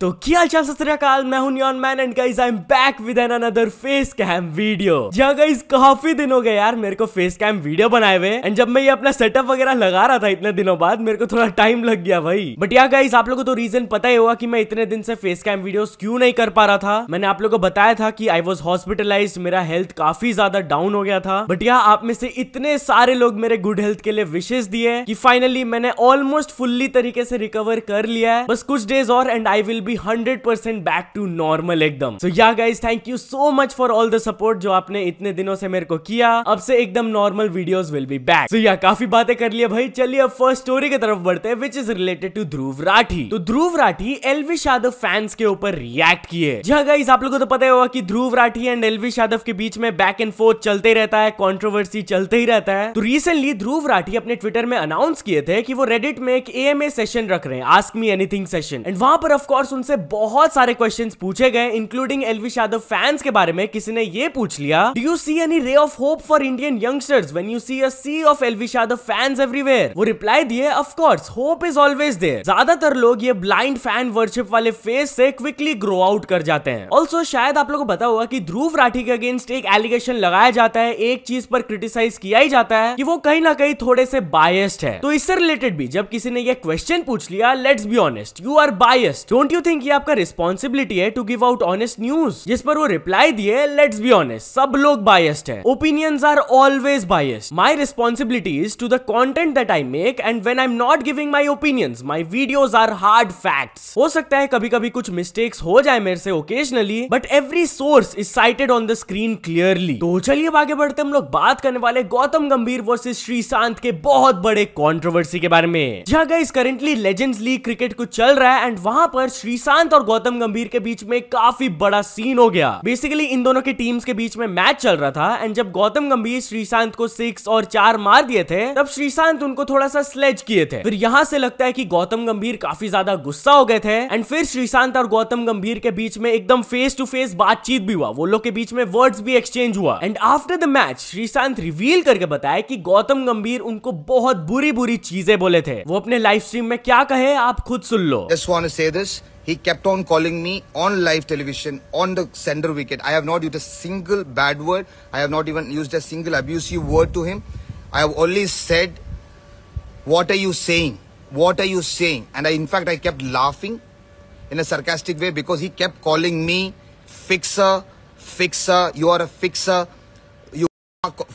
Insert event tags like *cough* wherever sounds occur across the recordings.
तो क्या चल सत्याकाल मैं हूं neon man and guys I am back with an another face cam video जहाँ गाइस काफी दिन हो गए यार मेरे को फेस कैम वीडियो बनाए हुए एंड जब मैं ये अपना सेटअप वगैरह लगा रहा था इतने दिनों बाद मेरे को थोड़ा टाइम लग गया भाई बट या गाइस आप लोगों को तो रीजन पता ही होगा की मैं इतने दिन से फेस कैम वीडियो क्यूँ नहीं कर पा रहा था मैंने आप लोग को बताया था की आई वॉज हॉस्पिटलाइज मेरा हेल्थ काफी ज्यादा डाउन हो गया था बट या आप में से इतने सारे लोग मेरे गुड हेल्थ के लिए विशेष दिए की फाइनली मैंने ऑलमोस्ट फुल्ली तरीके से रिकवर कर लिया है बस कुछ डेज और and I will be hundred percent back to normal एकदम so yeah guys thank you so much for all the support जो आपने इतने दिनों से मेरे को किया अब से एकदम normal videos will be back so yeah काफी बातें कर लिया भाई चलिए अब फर्स्ट स्टोरी की तरफ बढ़ते हैं which is related to Dhruv Rathee तो ध्रुव राठी एलविश यादव फैंस के ऊपर रिएक्ट किए जहाँ गाइज आप लोगों को तो पता होगा कि ध्रुव राठी एंड एलविश यादव के बीच में बैक एंड फोर्थ चलते रहता है कॉन्ट्रोवर्सी चलते ही रहता है तो रिसेंटली ध्रुव राठी अपने ट्विटर में अनाउंस किए थे कि वो रेडिट में एक एएमए सेशन रख रहे हैं ask me anything session and वहां पर ऑफ कोर्स उनसे बहुत सारे क्वेश्चंस पूछे गए इंक्लूडिंग एलवी यादव फैंस के बारे में किसी ने ये पूछ लिया do you see any ray of hope for Indian youngsters when you see a sea of Elvish Yadav fans everywhere वो रिप्लाई दिए of course hope is always there ज्यादातर लोग ये ब्लाइंड फैन वर्शिप वाले फेस से क्विकली ग्रो आउट कर जाते हैं ऑल्सो शायद आप लोगों को पता होगा की ध्रुव राठी के अगेंस्ट एक एलिगेशन लगाया जाता है एक चीज पर क्रिटिसाइज किया ही जाता है कि वो कहीं ना कहीं थोड़े से बायस्ड है तो इससे रिलेटेड भी जब किसी ने ये क्वेश्चन पूछ लिया let's be honest you are biased don't you think ये आपका रिस्पॉन्सिबिलिटी है to give out honest news जिस पर वो रिप्लाई दिए लेट्स बी ऑनेस्ट सब लोग बायस्ड है opinion are always biased responsibility is to the content that I make and when I am not giving my opinion my videos are hard fact हो सकता है कभी कभी कुछ मिस्टेक्स हो जाए मेरे से occasionally but every source is cited on the screen clearly तो चलिए आगे बढ़ते हम लोग बात करने वाले गौतम गंभीर वर्सेज श्रीशांत के बहुत बड़े कॉन्ट्रोवर्सी के बारे में जहाँ गई करेंटली लेजेंड्स लीग क्रिकेट कुछ चल रहा है एंड वहां पर श्री ईशांत और गौतम गंभीर के बीच में काफी बड़ा सीन हो गया बेसिकली इन दोनों के टीम्स के बीच में मैच चल रहा था एंड जब गौतम गंभीर श्रीशांत को सिक्स और चार मार दिए थे तब श्रीशांत उनको थोड़ा सा स्लेज किए थे फिर यहाँ से लगता है की गौतम गंभीर काफी ज्यादा गुस्सा हो गए थे एंड फिर श्रीशांत और गौतम गंभीर के बीच में एकदम फेस टू फेस बातचीत भी हुआ वो लोग के बीच में वर्ड्स भी एक्सचेंज हुआ and after the match Sreesanth reveal करके बताया कि गौतम गंभीर उनको बहुत बुरी बुरी चीजें बोले थे वो अपने लाइव स्ट्रीम में क्या कहे आप खुद सुन लो He kept on calling me on live television, on the center wicket. I have not used a single bad word. I have not even used a single abusive word to him. I have only said, What are you saying? What are you saying? And I, in fact, I kept laughing in a sarcastic way because he kept calling me fixer, fixer, you are a fixer. You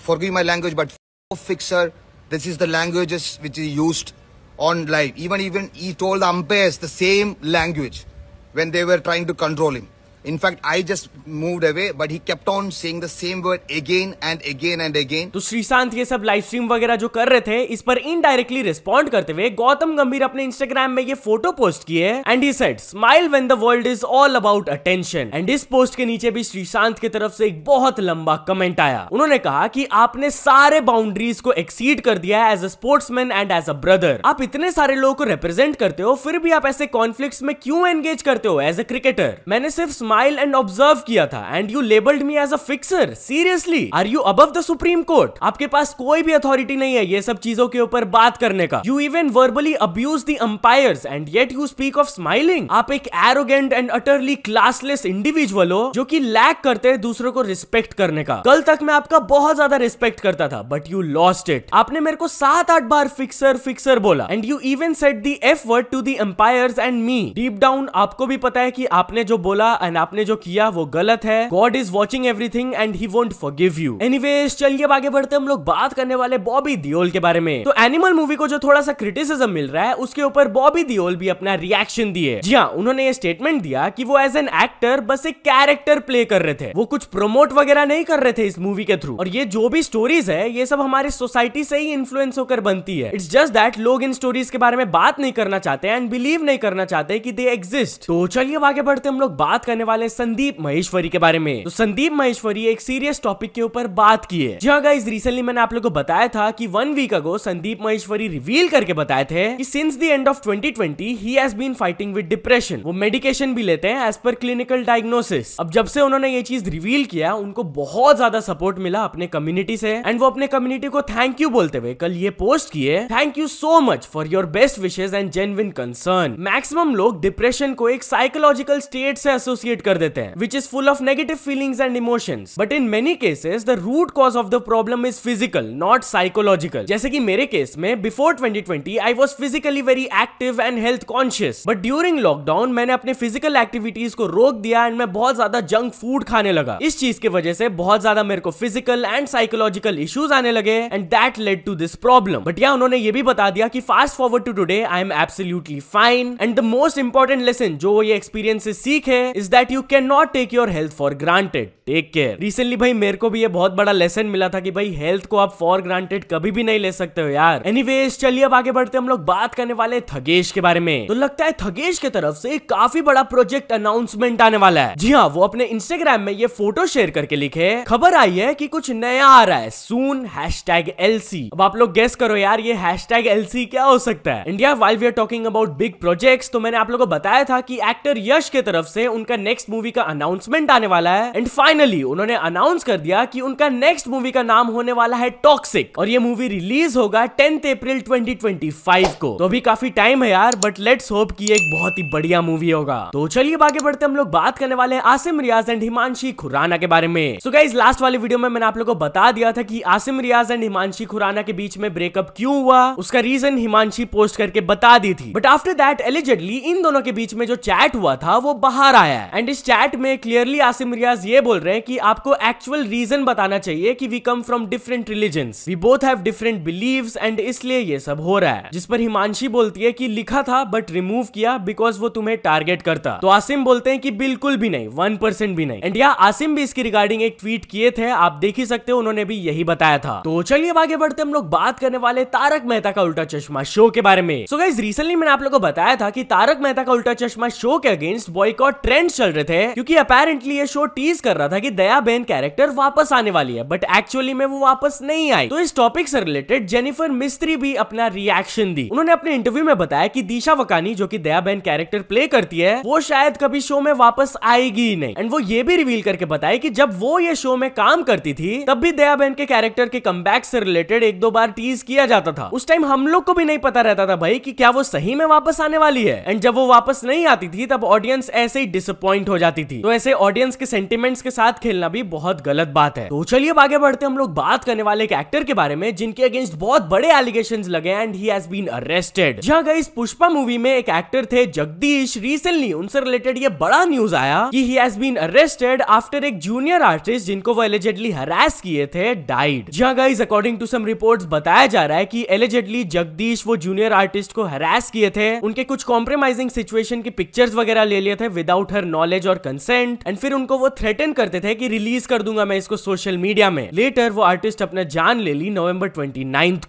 forgive my language, but fixer, this is the languages which he used on live. Even even he told the umpires the same language when they were trying to control him. In fact, I just moved away, but he kept on saying the same word again and again and again. तो श्रीशांत ये सब live stream वगैरह जो कर रहे थे इस पर इनडायरेक्टली रिस्पॉन्ड करते हुए गौतम गंभीर अपने इंस्टाग्राम में ये फोटो पोस्ट किए and he said smile when the world is all about attention and इस पोस्ट के नीचे भी श्रीशांत की तरफ से एक बहुत लंबा कमेंट आया उन्होंने कहा कि आपने सारे बाउंड्रीज को एक्सीड कर दिया as a sportsman and as a brother आप इतने सारे लोगों को रिप्रेजेंट करते हो फिर भी आप ऐसे कॉन्फ्लिक्ट में क्यों एंगेज करते हो एज अ क्रिकेटर मैंने सिर्फ स्माइल एंड ऑब्जर्व किया था and you labelled me as a fixer seriously are you above the supreme court आपके पास कोई भी अथॉरिटी नहीं है ये सब चीजों के ऊपर बात करने का you even verbally abuse the umpires and yet you speak of smiling आप एक arrogant and utterly classless individual हो जो की लैक करते हैं दूसरों को रिस्पेक्ट करने का कल तक मैं आपका बहुत ज्यादा रिस्पेक्ट करता था बट यू लॉस्ट इट आपने मेरे को सात आठ बार फिक्सर फिक्सर बोला and you even said the F word to the umpire and me deep down आपको भी पता है कि आपने जो बोला एंड आपने जो किया वो गलत है God is watching everything and he forgive you anyways चलिए आगे बढ़ते हम लोग बात करने वाले बॉबी दियोल के बारे में तो एनिमल मूवी को जो थोड़ा सा क्रिटिसिज्म मिल रहा है उसके ऊपर बॉबी दियोल भी अपना रिएक्शन दिए जी हाँ उन्होंने ये स्टेटमेंट दिया कि वो एज एन एक्टर बस एक कैरेक्टर प्ले कर रहे थे वो कुछ प्रमोट वगैरह नहीं कर रहे थे इस मूवी के थ्रू और ये जो भी स्टोरीज है ये सब हमारे सोसाइटी से ही इन्फ्लुएंस होकर बनती है इट्स जस्ट दैट लोग इन स्टोरीज के बारे में बात नहीं करना चाहते एंड बिलीव नहीं करना चाहते कि दे एग्जिस्ट तो चलिए आगे बढ़ते हम लोग बात करने वाले वाले संदीप महेश्वरी के बारे में तो संदीप महेश्वरी एक सीरियस टॉपिक के ऊपर बात की है जहाँ गाइज रिसेंटली मैंने आप लोग को बताया था कि one week ago Sandeep Maheshwari reveal करके बताए थे कि since the end of 2020 he has been fighting with depression वो मेडिकेशन भी लेते हैं एज पर क्लिनिकल डायग्नोसिस अब जब से उन्होंने ये चीज रिवील किया उनको बहुत ज्यादा सपोर्ट मिला अपने कम्युनिटी से एंड वो अपने कम्युनिटी को थैंक यू बोलते हुए कल ये पोस्ट किए thank you so much for your best wishes and genuine concern maximum लोग डिप्रेशन को एक साइकोलॉजिकल स्टेट से एसोसिएट क्रिएट कर देते हैं which is full of negative feelings and emotions but in many cases the root cause of the problem is physical not psychological जैसे कि मेरे केस में before 2020 I was physically very active and health conscious but during lockdown मैंने अपने physical activities को रोक दिया and मैं बहुत ज्यादा जंक फूड खाने लगा इस चीज की वजह से बहुत ज्यादा मेरे को फिजिकल एंड साइकोलॉजिकल इश्यूज आने लगे and that led to this problem but yeah उन्होंने ये भी बता दिया कि fast forward to today I am absolutely fine and the most important lesson जो ये एक्सपीरियंस सीख है is that that you can not take your health for granted take care recently भाई मेरे को भी ये बहुत बड़ा लेसन मिला था कि भाई हेल्थ को आप फॉर ग्रांटेड कभी भी नहीं ले सकते हो यार एनी चलिए अब आगे बढ़ते हम लोग बात करने वाले थगेश के बारे में तो लगता है थगेश के तरफ से एक काफी बड़ा प्रोजेक्ट अनाउंसमेंट आने वाला है जी हाँ वो अपने इंस्टाग्राम में ये फोटो शेयर करके लिखे खबर आई है की कुछ नया आ रहा है सून हैश टैग एलसी अब आप लोग गेस करो यार ये हैश टैग एलसी क्या हो सकता है India while we are talking about big project तो मैंने आप लोगों को बताया था कि एक्टर यश के तरफ से उनका नेक्स्ट मूवी का अनाउंसमेंट आने वाला है एंड फाइनली उन्होंने अनाउंस कर दिया कि उनका नेक्स्ट मूवी का नाम होने वाला है टॉक्सिक और ये मूवी रिलीज होगा टेंथ अप्रैल 2025 को तो अभी काफी टाइम है यार बट लेट्स होप की एक बहुत ही बढ़िया मूवी होगा तो चलिए आगे बढ़ते हम लोग बात करने वाले हैं आसिम रियाज एंड हिमांशी खुराना के बारे में सो गाइज लास्ट वाले वीडियो में मैंने आप लोग को बता दिया था कि आसिम रियाज एंड हिमांशी खुराना के बीच में ब्रेकअप क्यों हुआ उसका रीजन हिमांशी पोस्ट करके बता दी थी बट आफ्टर दैट एलिजेडली इन दोनों के बीच में जो चैट हुआ था वो बाहर आया एंड एंड इस चैट में क्लियरली आसिम रियाज ये बोल रहे हैं कि आपको एक्चुअल रीजन बताना चाहिए कि we come from different religion we both have different believe and इसलिए ये सब हो रहा है जिस पर हिमांशी बोलती है कि लिखा था बट रिमूव किया बिकॉज वो तुम्हें टारगेट करता तो आसिम बोलते हैं कि बिल्कुल भी नहीं वन परसेंट भी नहीं एंड या आसिम भी इसकी रिगार्डिंग एक ट्वीट किए थे आप देख ही सकते हो उन्होंने भी यही बताया था तो चलिए आगे बढ़ते हम लोग बात करने वाले तारक मेहता का उल्टा चश्मा शो के बारे में सो गाइज रिसेंटली मैंने आप लोग को बताया था कि तारक मेहता का उल्टा चश्मा शो के अगेंस्ट बॉयकॉट ट्रेंड चल रहे थे क्योंकि अपेरेंटली ये शो टीज कर रहा था कि दया बेन कैरेक्टर वापस आने वाली है बट एक्चुअली में वो वापस नहीं आई तो इस टॉपिक से रिलेटेड जेनिफर मिस्त्री भी अपना रिएक्शन दी उन्होंने अपने इंटरव्यू में बताया कि दिशा वकानी जो कि दया बेन कैरेक्टर प्ले करती है वो शायद कभी शो में वापस आएगी ही नहीं एंड वो ये भी रिवील करके बताया कि जब वो ये शो में काम करती थी तब भी दया बहन के कैरेक्टर के कम से रिलेटेड एक दो बार टीज किया जाता था उस टाइम हम लोग को भी नहीं पता रहता था भाई कि क्या वो सही में वापस आने वाली है एंड जब वो वापस नहीं आती थी तब ऑडियंस ऐसे ही डिसअपॉइंट पॉइंट हो जाती थी तो ऐसे ऑडियंस के सेंटिमेंट्स के साथ खेलना भी बहुत गलत बात है तो चलिए आगे बढ़ते हम लोग बात करने वाले एक एक्टर के बारे में जिनके अगेंस्ट बहुत बड़े एलिगेशन लगे and he has been arrested जहाँ गई पुष्पा मूवी में एक एक्टर थे जगदीश रिसेंटली उनसे रिलेटेड ये बड़ा न्यूज आया कि he has been arrested after एक जूनियर आर्टिस्ट जिनको वो एलिजेडली हरास किए थे डाइड जहाँ guys according to some reports बताया जा रहा है कि एलिजेडली जगदीश वो जूनियर आर्टिस्ट को हरास किए थे उनके कुछ कॉम्प्रोमाइजिंग सिचुएशन की पिक्चर्स वगैरह ले लिए थे विदाउट हर नॉलेज नॉलेज और कंसेंट एंड फिर उनको वो थ्रेटन करते थे कि रिलीज कर दूंगा मैं इसको सोशल मीडिया में लेटर वो आर्टिस्ट अपना जान ले ली नवंबर ट्वेंटी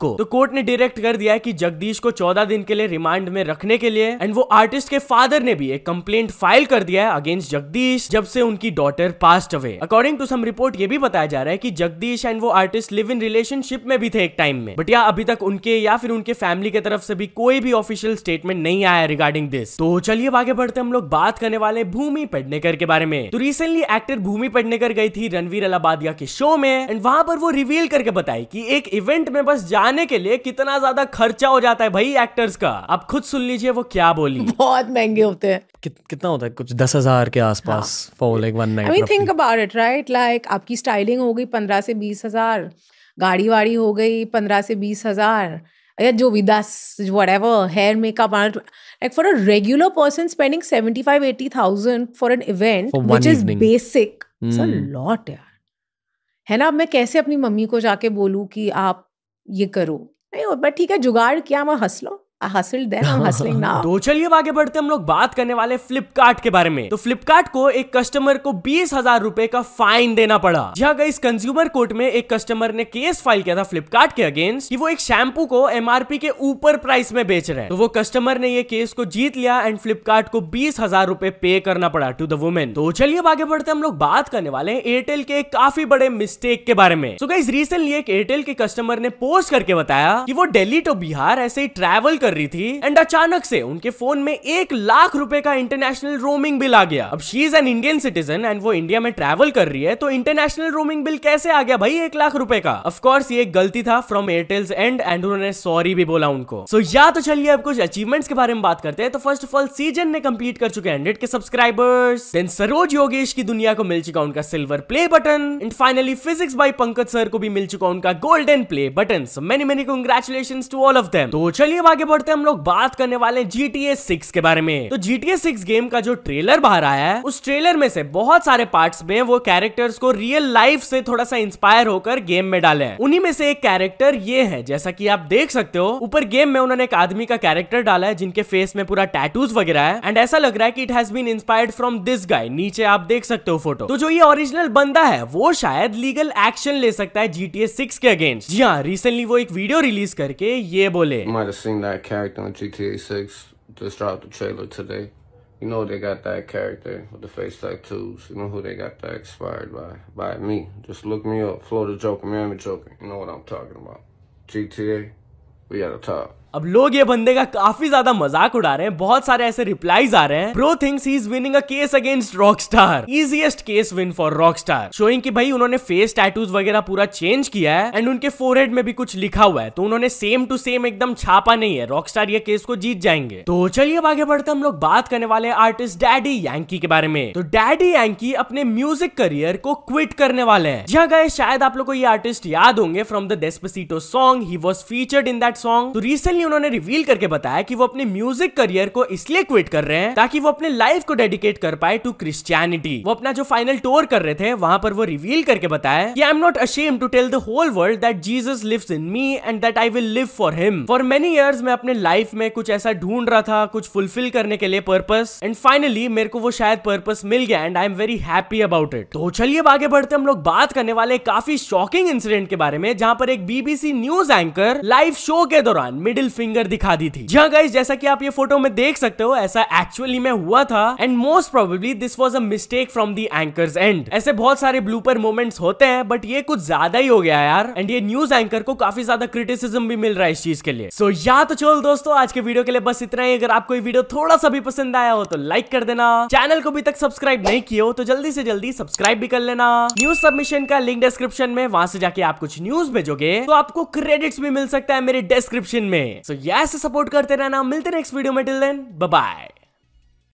को तो कोर्ट ने डायरेक्ट कर दिया कि जगदीश को चौदह दिन के लिए रिमांड में रखने के लिए एंड वो आर्टिस्ट के फादर ने भी एक कंप्लेंट फाइल कर दिया है अगेंस्ट जगदीश जब से उनकी daughter passed away according to some report ये भी बताया जा रहा है कि जगदीश एंड वो आर्टिस्ट लिव इन रिलेशनशिप में भी थे एक टाइम में बट या अभी तक उनके या फिर उनके फैमिली की तरफ से भी कोई भी ऑफिशियल स्टेटमेंट नहीं आया रिगार्डिंग दिस तो चलिए आगे बढ़ते हम लोग बात करने वाले भूमि पेडनेकर के बारे में तो रिसेंटली एक्टर भूमि पेडनेकर गई थी रणवीर अलाबादिया के शो में एंड वहां पर वो रिवील करके बताई कि एक इवेंट में बस जाने के लिए कितना ज्यादा खर्चा हो जाता है भाई एक्टर्स का आप खुद सुन लीजिए वो क्या बोली *laughs* बहुत महंगे होते हैं कितना होता है कुछ दस हजार के आसपास for like one night I think about it right like आपकी स्टाइलिंग हो गई पंद्रह से बीस हजार गाड़ी वाड़ी हो गई पंद्रह से बीस हजार या जो भी दस whatever hair makeup like for a regular person spending seventy five eighty thousand for an event which is basic lot यार है ना अब मैं कैसे अपनी मम्मी को जाके बोलूँ कि आप ये करो नहीं बट ठीक है जुगाड़ किया मैं हंस लो hustle then I am hustling now तो चलिए आगे बढ़ते हम लोग बात करने वाले फ्लिपकार्ट के बारे में तो फ्लिपकार्ट को एक कस्टमर को बीस हजार रूपए का फाइन देना पड़ा जहाँ गई कंज्यूमर कोर्ट में एक कस्टमर ने केस फाइल किया था फ्लिपकार्ट के अगेंस्ट कि वो एक शैम्पू को एम के ऊपर प्राइस में बेच रहे हैं तो वो कस्टमर ने ये केस को जीत लिया एंड फ्लिपकार्ट को बीस हजार रूपए पे करना पड़ा टू द वुमेन तो चलिए आगे बढ़ते हम लोग बात करने वाले हैं एयरटेल के काफी बड़े मिस्टेक के बारे में सो गई रिसेंटली एक एयरटेल के कस्टमर ने पोस्ट करके बताया कि वो डेली टू बिहार ऐसे ही ट्रेवल कर कर रही थी एंड अचानक से उनके फोन में एक लाख रुपए का इंटरनेशनल रोमिंग बिल आ गया अब she is an Indian citizen and वो इंडिया में ट्रेवल कर रही है तो इंटरनेशनल रोमिंग बिल कैसे आ गया भाई एक लाख रुपए का अफकोर्स ये गलती था फ्रॉम एयरटेल एंड एंड उन्होंने सॉरी भी बोला उनको सो so, या तो चलिए अब कुछ अचीवमेंट्स के बारे में बात करते हैं तो फर्स्ट ऑफ ऑल सीजन ने कंप्लीट कर चुके हंड्रेड के सब्सक्राइबर्स देन सरोज योगेश की दुनिया को मिल चुका उनका silver play button and finally physics by Pankaj sir को भी मिल चुका उनका golden play button so many many congratulation to all of them तो चलिए आगे बढ़ते हम लोग बात करने वाले जी टी ए सिक्स के बारे में तो G T A six game का जो ट्रेलर बाहर आया है उस ट्रेलर में से बहुत सारे पार्ट्स में वो कैरेक्टर्स को रियल लाइफ से थोड़ा सा इंस्पायर होकर गेम में डाले हैं उन्हीं में से एक कैरेक्टर ये है जैसा की आप देख सकते हो ऊपर गेम में उन्होंने एक आदमी का कैरेक्टर डाला है जिनके फेस में पूरा टैटूज वगैरह है एंड ऐसा लग रहा है की it has been inspired from this guy नीचे आप देख सकते हो फोटो तो जो ये ओरिजिनल बंदा है वो शायद लीगल एक्शन ले सकता है जी टी ए सिक्स के अगेंस्ट जी हाँ रिसेंटली वो एक वीडियो रिलीज करके ये बोले character on GTA 6 just dropped the trailer today. You know they got that character with the face tattoos. You know who they got that inspired by? By me. Just look me up. Florida Joker, Miami Joker. You know what I'm talking about. GTA, we at the top. अब लोग ये बंदे का काफी ज्यादा मजाक उड़ा रहे हैं बहुत सारे ऐसे रिप्लाईज आ रहे हैं bro things he is winning a case against rock star easiest case win for rock star showing की भाई उन्होंने फेस टैटूज वगैरह पूरा चेंज किया है एंड उनके फोरहेड में भी कुछ लिखा हुआ है तो उन्होंने सेम टू सेम एकदम छापा नहीं है रॉक स्टार ये केस को जीत जाएंगे तो चलिए अब आगे बढ़ते हम लोग बात करने वाले आर्टिस्ट डैडी यांकी के बारे में तो डैडी यांकी अपने म्यूजिक करियर को क्विट करने वाले हैं जहाँ गए शायद आप लोग को ये आर्टिस्ट याद होंगे from the Despacito song he was featured in that song तो रिसेंटली ही उन्होंने रिवील करके बताया कि वो अपने म्यूजिक करियर को इसलिए क्विट कर रहे हैं ताकि वो अपने लाइफ को डेडिकेट कर पाए टू क्रिस्टियनिटी वो अपना जो फाइनल टूर कर रहे थे वहां पर वो रिवील करके बताया कि I am not ashamed to tell the whole world that Jesus lives in me and that I will live for him for many years मैं अपने लाइफ में कुछ ऐसा ढूंढ रहा था कुछ फुलफिल करने के लिए पर्पस एंड फाइनली मेरे को वो शायद पर्पस मिल गया and I am very happy about it तो चलिए आगे बढ़ते हम लोग बात करने वाले काफी शॉकिंग इंसिडेंट के बारे में जहां पर एक BBC news anchor live show के दौरान मिडिल फिंगर दिखा दी थी जहाँ गाइज जैसा की आप ये फोटो में देख सकते हो ऐसा एक्चुअली में हुआ था and most probably this was a mistake from the anchor and ऐसे बहुत सारे ब्लूपर मोमेंट्स होते हैं बट ये कुछ ज्यादा ही हो गया यार एंड ये न्यूज एंकर को काफी ज्यादा क्रिटिसिज्म भी मिल रहा है इस चीज के लिए सो so, या तो चलो दोस्तों आज के वीडियो के लिए बस इतना ही अगर आपको ये वीडियो थोड़ा सा भी पसंद आया हो तो लाइक कर देना चैनल को अभी तक सब्सक्राइब नहीं किया हो तो जल्दी से जल्दी सब्सक्राइब भी कर लेना न्यूज सबमिशन का लिंक डिस्क्रिप्शन में वहां से जाके आप कुछ न्यूज भेजोगे तो आपको क्रेडिट्स भी मिल सकता है मेरे डिस्क्रिप्शन में सो यह सपोर्ट करते रहना मिलते नेक्स्ट वीडियो में टिल देन बाय